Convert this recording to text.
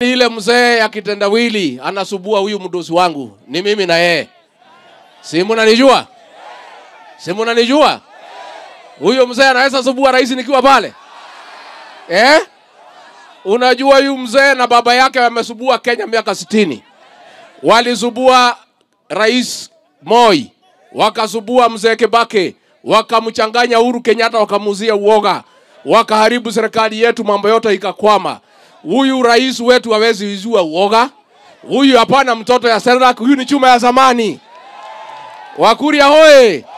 Ile mzee ya kitendawili anasubua huyu mdosi wangu ni mimi na yeye. Si mnanijua? Si mnanijua? Huyo mzee anaweza subua rais nikiwa pale eh? Unajua huyu mzee na baba yake wamesubua Kenya miaka sitini. Walisubua rais Moi, wakasubua mzee Kibaki, wakamchanganya Uhuru Kenyatta, wakamuzia uoga, wakaharibu serikali yetu, mambo yote ikakwama huyu rais wetu hawezi izua uoga, huyu hapana mtoto ya Serak, huyu ni chuma ya zamani. Wakuria hoye!